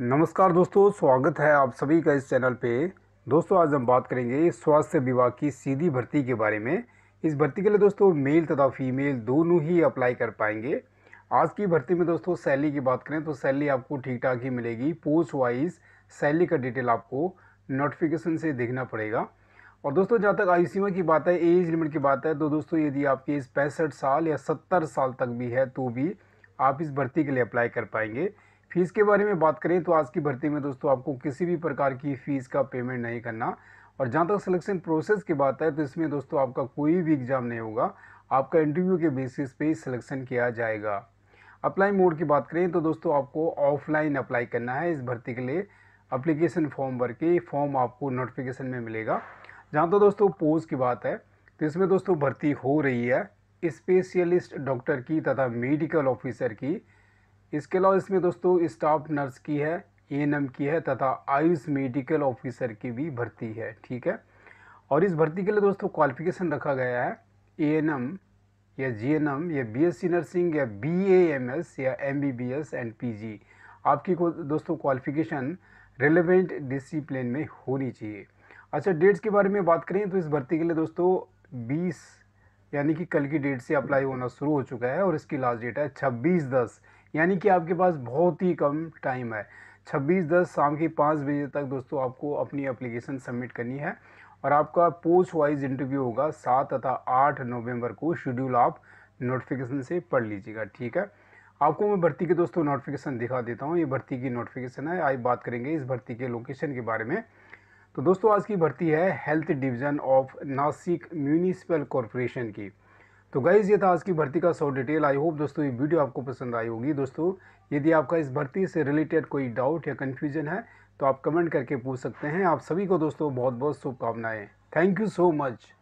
नमस्कार दोस्तों स्वागत है आप सभी का इस चैनल पे दोस्तों आज हम बात करेंगे स्वास्थ्य विभाग की सीधी भर्ती के बारे में इस भर्ती के लिए दोस्तों मेल तथा फीमेल दोनों ही अप्लाई कर पाएंगे आज की भर्ती में दोस्तों सैलरी की बात करें तो सैलरी आपको ठीक ठाक ही मिलेगी पोस्ट वाइज सैलरी का डिटेल आपको नोटिफिकेशन से देखना पड़ेगा और दोस्तों जहाँ तक आयु सीमा की बात है एज लिमिट की बात है तो दोस्तों यदि आपकी एज पैंसठ साल या सत्तर साल तक भी है तो भी आप इस भर्ती के लिए अप्लाई कर पाएंगे फीस के बारे में बात करें तो आज की भर्ती में दोस्तों आपको किसी भी प्रकार की फ़ीस का पेमेंट नहीं करना और जहाँ तक सिलेक्शन प्रोसेस की बात है तो इसमें दोस्तों आपका कोई भी एग्ज़ाम नहीं होगा आपका इंटरव्यू के बेसिस पे ही सिलेक्शन किया जाएगा अप्लाई मोड की बात करें तो दोस्तों आपको ऑफलाइन अप्लाई करना है इस भर्ती के लिए अप्लीकेशन फॉर्म भर के फॉर्म आपको नोटिफिकेशन में मिलेगा जहाँ तो दोस्तों पोज की बात है तो इसमें दोस्तों भर्ती हो रही है स्पेशलिस्ट डॉक्टर की तथा मेडिकल ऑफिसर की इसके अलावा इसमें दोस्तों स्टाफ नर्स की है ए की है तथा आयुष मेडिकल ऑफिसर की भी भर्ती है ठीक है और इस भर्ती के लिए दोस्तों क्वालिफिकेशन रखा गया है ए या जी या बी नर्सिंग या बी या एस एंड पी आपकी को दोस्तों क्वालिफिकेशन रिलेवेंट डिसिप्लिन में होनी चाहिए अच्छा डेट्स के बारे में बात करें तो इस भर्ती के लिए दोस्तों बीस यानी कि कल की डेट से अप्लाई होना शुरू हो चुका है और इसकी लास्ट डेट है छब्बीस दस यानी कि आपके पास बहुत ही कम टाइम है 26 दस शाम के पाँच बजे तक दोस्तों आपको अपनी एप्लीकेशन सबमिट करनी है और आपका पोस्ट वाइज इंटरव्यू होगा सात तथा आठ नवंबर को शेड्यूल आप नोटिफिकेशन से पढ़ लीजिएगा ठीक है आपको मैं भर्ती के दोस्तों नोटिफिकेशन दिखा देता हूँ ये भर्ती की नोटिफिकेशन है आज बात करेंगे इस भर्ती के लोकेशन के बारे में तो दोस्तों आज की भर्ती है health division of Nashik municipal corporation की तो गाइज़ ये था आज की भर्ती का सौ डिटेल आई होप दोस्तों ये वीडियो आपको पसंद आई होगी दोस्तों यदि आपका इस भर्ती से रिलेटेड कोई डाउट या कन्फ्यूजन है तो आप कमेंट करके पूछ सकते हैं आप सभी को दोस्तों बहुत बहुत शुभकामनाएँ थैंक यू सो मच